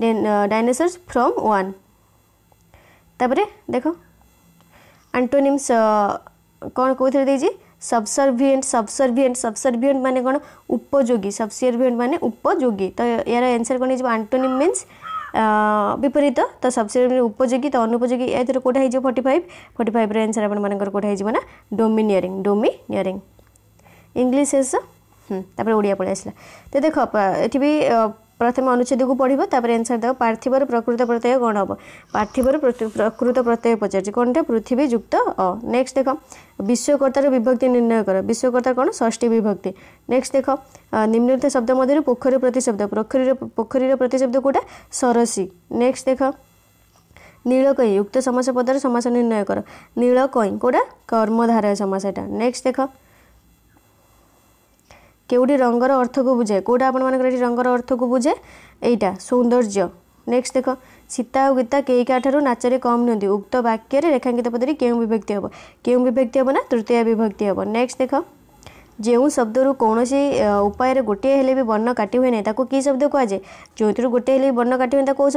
than dinosaurs from one তাপরে দেখো আন্টোনিমস কোন কোথায় দিয়েছি सबसर्भिएंट सबसर्भिएंट सबसर्भिएंट माने कौन उपयोगी सबसर्भिएंट माने उपयोगी तो यार आंसर कौन आंटोनिम मीन्स ବିପରୀତ ତ ସବସିଡିଆରୀ ଉପଯୋଗୀ ତ ଅନୁପଯୋଗୀ ଏହା ଦେହରେ କେଉଁଟା ହେଇଯିବ ଫର୍ଟି ଫାଇଭ୍ ଫର୍ଟି ଫାଇଭ୍ ରେଞ୍ଜରେ ଆପଣମାନଙ୍କର କେଉଁଟା ହେଇଯିବ ନା ଡୋମିନିୟରିଂ ଡୋମିନିୟରିଂ ଇଂଲିଶ ଶେଷ ତାପରେ ଓଡ଼ିଆ ପଳେଇ ଆସିଲା ତ ଦେଖ ଏଠି ବି ପ୍ରଥମେ ଅନୁଚ୍ଛେଦକୁ ପଢ଼ିବ ତାପରେ ଆନ୍ସର୍ ଦେବ ପାର୍ଥିବର ପ୍ରକୃତ ପ୍ରତ୍ୟୟ କ'ଣ ହେବ ପାର୍ଥିବର ପ୍ରକୃତ ପ୍ରତ୍ୟୟ ପଚାରିଛି କ'ଣଟା ପୃଥିବୀ ଯୁକ୍ତ ଅ ନେକ୍ସଟ ଦେଖ ବିଶ୍ୱକର୍ତ୍ତାର ବିଭକ୍ତି ନିର୍ଣ୍ଣୟ କର ବିଶ୍ୱକର୍ତ୍ତା କ'ଣ ଷଷ୍ଠୀ ବିଭକ୍ତି ନେକ୍ସଟ ଦେଖ ନିମ୍ନଲିଖିତ ଶବ୍ଦ ମଧ୍ୟରୁ ପୋଖରୀର ପ୍ରତିଶବ୍ଦ ପୋଖରୀର ପୋଖରୀର ପ୍ରତିଶବ୍ଦ କେଉଁଟା ସରସୀ ନେକ୍ସଟ ଦେଖ ନୀଳ କଇଁ ଉକ୍ତ ସମାସ ପଦର ସମାସ ନିର୍ଣ୍ଣୟ କର ନୀଳ କଇଁ କେଉଁଟା କର୍ମଧାରା ସମାସ ଏଇଟା ନେକ୍ସଟ ଦେଖ रंगर अर्थ को बुझे रंगर अर्थ को बुझे एटा सौंदर्य नेक्स्ट देख सीता आउ गीता केहीका ठुलो नाचले कम नहुँदै उक्त वाक्यले रेखांकित पदरी के विभक्ति हे के तृतीय विभक्ति हे नेक्स्ट देख्नु शब्दहरू कसैस उपयर गोटे हेले बर्ण काटि काटिनाको के शब्द बर्ण काटि कुले बना काट्द कु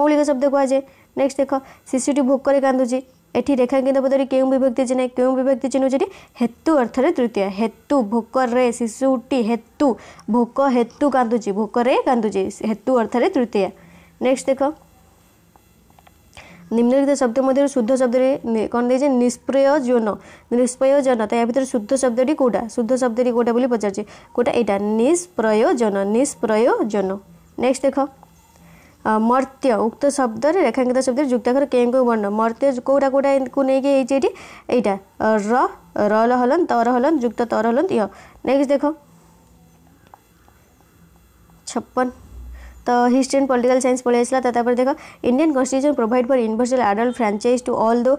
मौलिक शब्द कुरा नेक्स्ट देख शिशुटी भोकरी काँधु च ଏଠି ରେଖାଙ୍କିତ ପଦରେ କେଉଁ ବିଭକ୍ତି ଚିହ୍ନ କେଉଁ ବିଭକ୍ତି ଚିହ୍ନ ହେଉଛି ହେତୁ ଅର୍ଥରେ ତୃତୀୟ ହେତୁ ଭୋକରେ ଶିଶୁଟି ହେତୁ ଭୋକ ହେତୁ କାନ୍ଦୁଛି ଭୋକରେ କାନ୍ଦୁଛି ହେତୁ ଅର୍ଥରେ তৃতীয় নেক্সট ଦେଖ নিম্নলিখিত শব্দ মধ্যে শুদ্ধ শব্দটি কোণ দিয়েছে নিষ্প্রয় জন তাই ভিতরে শুদ্ধ শব্দটি কোটা শুদ্ধ শব্দটি কোটা বলে পচারছে কোটা এটা নিষ্প্রয় জন নেক্সট দেখ मर्त्य उक्त शब्द ରେଖାଙ୍କିତ शब्द ଯୁକ୍ତାକ୍ଷର କେଉଁ କେଉଁ ବର୍ଣ୍ଣ ମର୍ତ୍ତ୍ୟ କେଉଁଟା କେଉଁଟାକୁ ନେଇକି ହେଇଛି ଏଠି ଏଇଟା ର ରଲ ହଲନ୍ ତର ହଲନ୍ ଯୁକ୍ତ ତର ହଲନ୍ ଇୟ ନେକ୍ସଟ तो हिस्ट्री एंड पॉलिटिकल साइंस पढ़े आसापर देख Indian constitution provide for universal adult franchise to all दो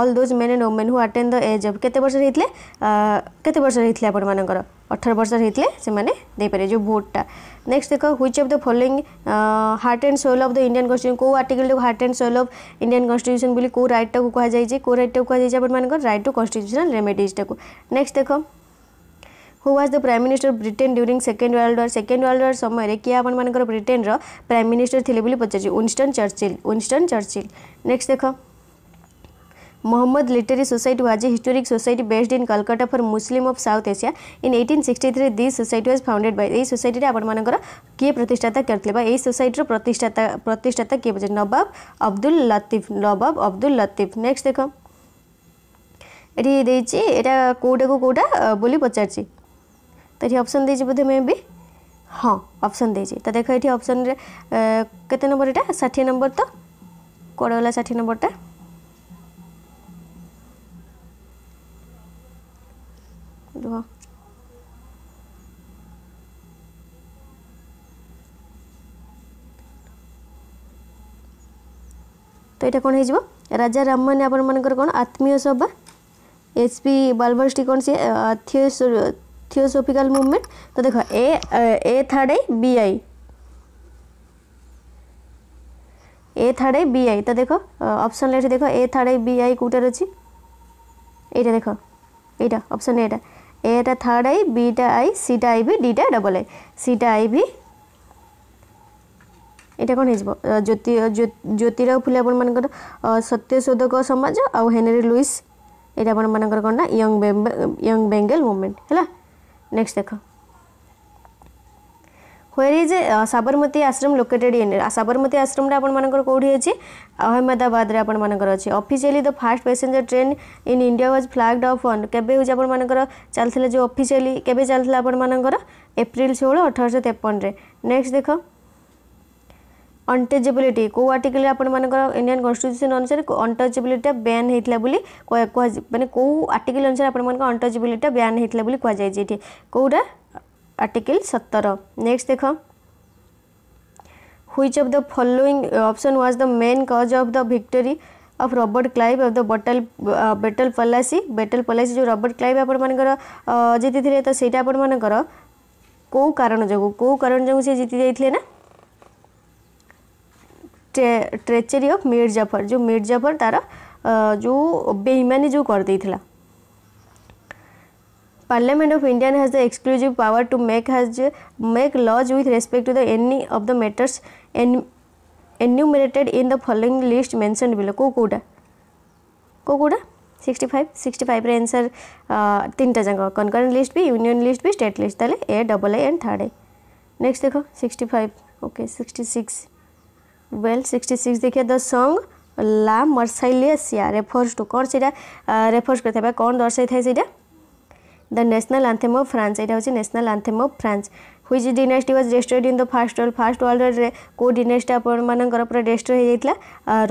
all those men and women who attain the age of केते वर्ष होते केते वर्ष होते आपण अठर वर्ष होते से जो भोटा नेक्स्ट देख which of the following heart and soul of the Indian constitution कौ article to heart and soul of Indian constitution बोली कौ रईट टाक कहुई कौ रईट टाक कहुई आप रईट टू कन्स्टिट्यूशनल रेमेडीजा को नेक्स्ट देख who was the prime minister of Britain during second world war second world war समय किए आपर ब्रिटेन रो प्राइम मिनिस्टर थे पचार Winston Churchill Winston Churchill next देख Mohammed Literary Society was a historic society based in Calcutta for Muslim of South Asia. In 1863, this society was founded by এই সোসাইটিরে আপনার কি প্রতিষ্ঠাতা করলে বা এই সোসাইটির প্রতিষ্ঠাতা প্রতিষ্ঠাতা কি বুঝে নবাব অব্দুল লতিফ নবাব অব্দুল লতিফ নেক্সট দেখ এটি দিয়েছি এটা কোটা কু কোটা বলে পচারছি তো এটি অপশন দিয়েছি বোধ মে বি হ্যাঁ অপশন দিয়েছি তো দেখ এটি অপশনরে কেতে নম্বর এটা ষাঠিয়ে নম্বর তো কোড়ে গলা ষাঠিয়ে নম্বরটা đúng không ତ ଏଇଟା କ'ଣ ହେଇଯିବ ରାଜା ରାମମାନେ ଆପଣମାନଙ୍କର କ'ଣ ଆତ୍ମୀୟ ସଭା ଏଚ୍ ପି ବାଲଭର୍ସଟି କ'ଣ ସିଏ থিওসফিক্যাল মুভমেন্ট তো দেখো এ এ থার্ড আই বিআই এ থার্ড আই বিআই তো দেখো অপশন লেটে দেখো এ থার্ড আই বিআই কোটার অছি এইটা দেখো এইটা অপশন এটা এটা থার্ড আই বিটা আই সিটা আই বি ডিটা ডবল আই সিটা আই বি এটা କ'ଣ ହେଇଯିବ ଜ୍ୟୋତି ଜ୍ୟୋତିରାଓ ଫୁଲେ ଆପଣମାନଙ୍କର ସତ୍ୟଶୋଧକ ସମାଜ ଆଉ ହେନେରୀ ଲୁଇସ୍ ଏଇଟା ଆପଣମାନଙ୍କର କ'ଣ ନା ୟଙ୍ଗ ୟଙ୍ଗ ବେଙ୍ଗେଲ ମୁଭମେଣ୍ଟ ହେଲା ନେକ୍ସଟ ଦେଖ where is Sabarmati Ashram located in Sabarmati আশ্রমটা আপনার কোটি অছি অহমেদাবাদে আপনার অছি officially the first passenger train in India was flagged off on কেবে হচ্ছে আপনার চালু যে অফিসিয়ালি কেবে চালু আপনার এপ্রিল ষোল অঠরশ তেপনরে নেক্সট দেখ অনটেচেবিলিটি কেউ আর্টিকেল আপনার ইন্ডিয়ান কনস্টিট্যুশন অনুসারে অনটচেবিলিটিটা ব্যান হয়েছিল বলে মানে কেউ আর্টিকেল অনুসারে আপনার অনটচেবিলিটিটা ব্যান হয়েছিল বলে কুয়া যাই এটি কেউটা आर्टिकल सतर नेक्स्ट देख which of the following option was the main cause of the victory of Robert Clive of the battle battle Plassey battle Plassey जो रबर्ट क्लाइव आपर जीति तो सही आपर कौ कारण जो कौ कारण जो सी जीति जाइए ना ट्रे, ट्रेचेरी अफ मीर जाफर जो मीर जाफर तार जो बेईमानी जो करदे Parliament of India has the exclusive power to make has make laws with respect to the any of the matters en, enumerated in the following list mentioned below को कोड़ा को कोड़ा 65 65 रे आंसर तीनटा जाक कनकरेंट लिस्ट भी union list भी state list ताले A double A and third A next देखो 65 okay 66 well 66 देखिए the song La Marseillaise refers to कौन से रेफर्स करते हैं कौन दर्शाई था the national anthem of france এটা হচ্ছে national anthem of france which dynasty was destroyed in the first world first world রে কো dynasty আপন মানଙ୍କର পুরা destroy হই যাইতলা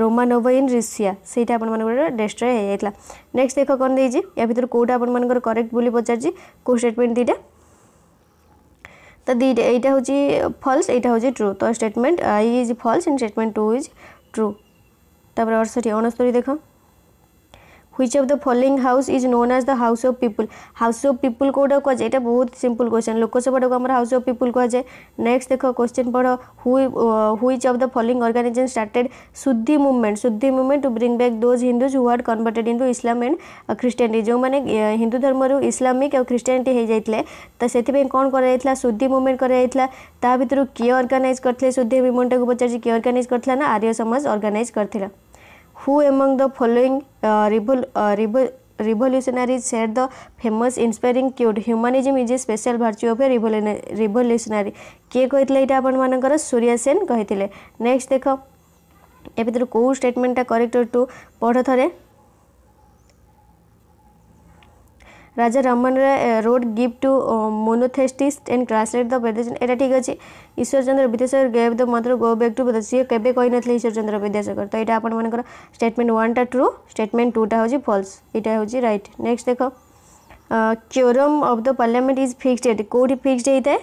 রোমানোভা ইন রিসিয়া সেইটা আপন মানଙ୍କର destroy হই যাইতলা নেক্সট দেখো কোন দেইছি ইয়া ভিতর কোটা আপন মানଙ୍କର करेक्ट বুলি পচারছি কো স্টেটমেন্ট দিটা তো দুইটা এইটা হচ্ছে ফলস এইটা হচ্ছে ট্রু তো statement I is false and statement two is true তারপরে অড়ষট্টি অনস্তরি দেখো which of the following house is known as the house of people house of people কোটা কোয়া যায় এটা বহুত সিম্পল কোশ্চেন লোকসভাটাকে আমরা হাউস অফ পিপল কোয়া যায় নেক্সট দেখো কোশ্চেন পড়ো হুই which of the following organisation started Shuddhi movement Shuddhi movement to bring back those Hindus who are converted into Islam and Christianity ଯେଉଁମାନେ ହିନ୍ଦୁ ଧର୍ମରୁ ଇସଲାମିକ୍ ଆଉ ଖ୍ରୀଷ୍ଟିଆନିଟି ହେଇଯାଇଥିଲେ ତ ସେଥିପାଇଁ କ'ଣ କରାଯାଇଥିଲା ସୁଧି ମୁଭମେଣ୍ଟ କରାଯାଇଥିଲା ତା ଭିତରୁ କିଏ ଅର୍ଗାନାଇଜ୍ କରିଥିଲେ ସୁଧି ମୁଭମେଣ୍ଟକୁ ପଚାରିଛି କିଏ ଅର୍ଗାନାଇଜ୍ କରିଥିଲା ନା ଆର୍ଯ୍ୟ ସମାଜ ଅର୍ଗାନାଇଜ୍ କରିଥିଲା who among the following uh, rebel, uh, rebel, revolutionaries said the famous inspiring cute humanism is a special virtue of a revolutionary କିଏ କହିଥିଲେ ଏଇଟା ଆପଣମାନଙ୍କର ସୂର୍ଯ୍ୟ ସେନ କହିଥିଲେ ନେକ୍ସଟ ଦେଖ ଏ ଭିତରୁ କେଉଁ ଷ୍ଟେଟମେଣ୍ଟଟା କରେକ୍ଟ ଟୁ ପଢ଼ ଥରେ Raja Rammohan Roy give to monotheist and ক্রাসলেট দ বেদচন্দ্র এটা ঠিক আছে ঈশ্বরচন্দ্র বিদ্যাসাগর গেব দ মাত্র গো ব্যাক টু বেদেশ সি কেবে কই কইনথিলে ঈশ্বরচন্দ্র বিদ্যাসাগর তো এটা আপনার স্টেটমেন্ট ওয়ানটা ট্রু স্টেটমেন্ট টুটা হচ্ছে ফলস এটা হচ্ছে রাইট নেক্সট দেখ quorum of the parliament is fixed कौटी ফিক্সড होता है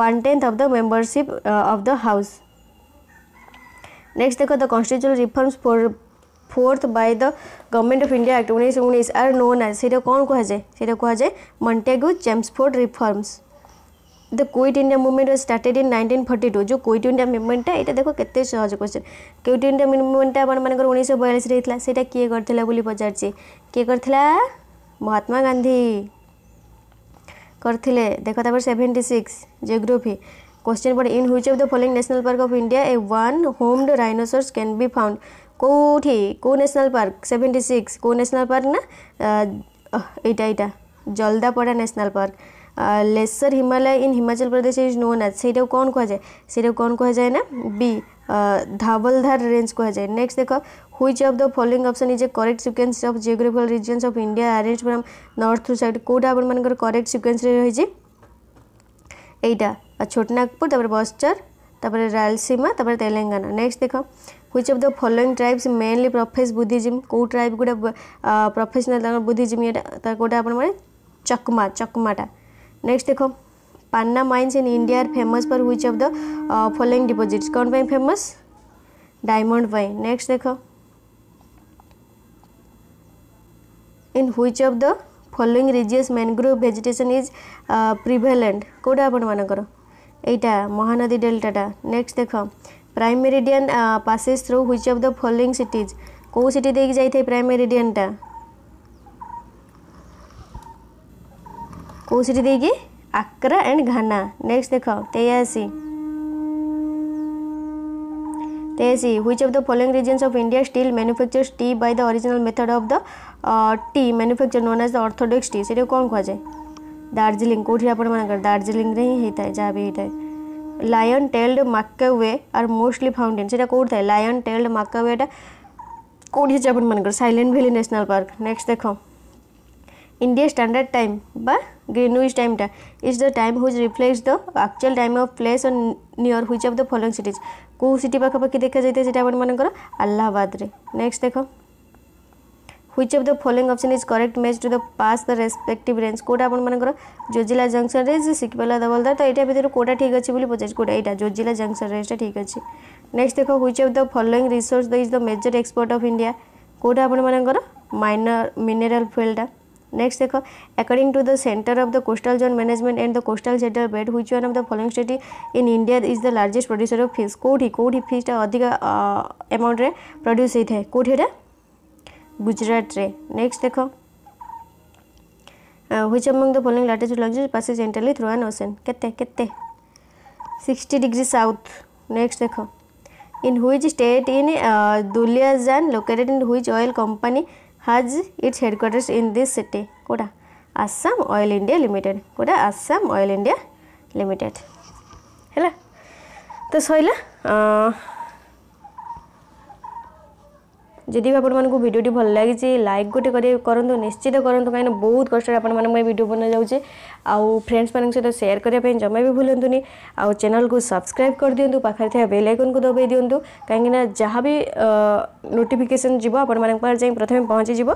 one tenth of the membership of the house next देख the constitutional reforms for forth by the government of India act उन्नीस उन्नीस आर नोन आज से कौन कहुए से कहुए Montagu Chelmsford reforms the quit India movement started in nineteen forty two जो quit India मुवमेंटा ये देख के सहज क्वेश्चन क्विट इंडिया मुवमेंटा आपर उन्नीस बयालीस से किए कर पचारे किए कर महात्मा गांधी करते देख तापर सेवेन्टी सिक्स जियोग्राफी क्वेश्चन पड़े in which of the following national park of India a one homed rhinoceros can be found कौटि कौ नेशनल पार्क सेवेन्टी सिक्स कौ नेशनल पार्क ना यहाँ यहाँ Jaldapara national park lesser Himalaya in Himachal Pradesh is known as से कौन कह जाए से कौन कह जाए ना बी धावलधार रेंज कह जाए नेक्स्ट देख which of the following option is a correct sequence of geographical regions of India arranged from north through south कौटा आप करेक्ट सिक्वेन्स रही यहीटा छोटनागपुर बस्तर तपर रायलसीमा तेलंगाना नेक्स्ट देख which of the following tribes mainly profess buddhism କେଉଁ tribe ଗୁଡ଼ା professional ତାଙ୍କର buddhism ଏଇଟା ତାର କୋଉଟା ଆପଣ ମାନେ ଚକମା ଚକମାଟା ନେକ୍ସଟ ଦେଖ Panna mines in India are famous for which of the following deposits କ'ଣ ପାଇଁ ଫେମସ୍ ଡାଇମଣ୍ଡ ପାଇଁ ନେକ୍ସଟ ଦେଖ in which of the following regions mangrove vegetation is prevalent କେଉଁଟା ଆପଣମାନଙ୍କର ଏଇଟା ମହାନଦୀ ଡେଲ୍ଟାଟା ନେକ୍ସଟ ଦେଖ prime meridian passes through which of the following cities कौ सिटी देखिए जाए प्राइम मेरिडियनटा कौ सिटी देखिए आक्रा एंड घाना नेक्स्ट देख तेयासी तेयासी which of the following regions of India still manufactures tea by the original method of the tea manufacture known as the orthodox tea से कौन कह जाए दार्जिलिंग कौटी आप दार्जिलिंग ही जहाँ भी होता है lion tailed macaque are mostly found in সেটা কোথায় থাকে লায়ন টেলড মাকাওয়েটা কোটি হচ্ছে আপনার silent valley national park next দেখো ইন্ডিয়া স্ট্যান্ডার্ড টাইম বা গ্রিনউইচ টাইমটা is the time which reflects the actual time of place on near which of the following cities কেউ সিটি পাখাপাখি দেখা যাই সেটা আপনার আল্লাহাবাদে নেক্সট দেখো which of the following option is correct match to the pass the respective range କେଉଁଟା ଆପଣମାନଙ୍କର ଜୋଜିଲା ଜଙ୍କସନ୍ ରେଞ୍ଜ ଶିଖିପାରିଲା ଦବଲଦାର ତ ଏଇଟା ଭିତରୁ କେଉଁଟା ଠିକ୍ ଅଛି ବୋଲି ପଚାରିଛି କେଉଁଟା ଏଇଟା ଜୋଜିଲା ଜଙ୍କସନ୍ ରେଞ୍ଜଟା ଠିକ୍ ଅଛି ନେକ୍ସଟ ଦେଖ which of the following resource the is the major export of India କେଉଁଟା ଆପଣମାନଙ୍କର ମାଇନର ମିନେରାଲ ଫିଲ୍ଡଟା ନେକ୍ସଟ ଦେଖ according to the centre of the coastal zone management and the coastal sector bed which one of the following state in India is the largest producer of fish କେଉଁଠି କେଉଁଠି ଫିସ୍ଟା ଅଧିକ ଆମାଉଣ୍ଟରେ produce ହେଇଥାଏ କେଉଁଠି ଏଇଟା ગુજરાત રે next દેખો Uh, which among the following latitude luxury passes entirely through an ocean kette kette 60 degree south next dekho in which state in uh, duliazan located in which oil company has its headquarters in this city koda assam oil india limited koda assam oil india limited hela to soila uh, ଯଦି ବି ଆପଣମାନଙ୍କୁ ଭିଡ଼ିଓଟି ଭଲ ଲାଗିଛି like ଗୋଟେ କରି କରନ୍ତୁ ନିଶ୍ଚିତ କରନ୍ତୁ କାହିଁକିନା ବହୁତ କଷ୍ଟରେ ଆପଣମାନଙ୍କ ପାଇଁ ଭିଡ଼ିଓ ବନାଯାଉଛି ଆଉ ଫ୍ରେଣ୍ଡସ୍ମାନଙ୍କ ସହିତ ସେୟାର କରିବା ପାଇଁ ଜମା ବି ଭୁଲନ୍ତୁନି ଆଉ ଚ୍ୟାନେଲ୍କୁ ସବସ୍କ୍ରାଇବ୍ କରିଦିଅନ୍ତୁ ପାଖରେ ଥିବା ବେଲ୍ ଆଇକନ୍କୁ ଦବାଇ ଦିଅନ୍ତୁ କାହିଁକିନା ଯାହା ବି ନୋଟିଫିକେସନ୍ ଯିବ ଆପଣମାନଙ୍କ ପାଖରେ ଯାଇ ପ୍ରଥମେ ପହଞ୍ଚିଯିବ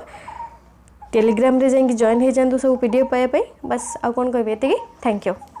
टेलीग्राम रे जॉइन हो जातु सब पी डी एफ पाया बस आउ कौन कह थैंक यू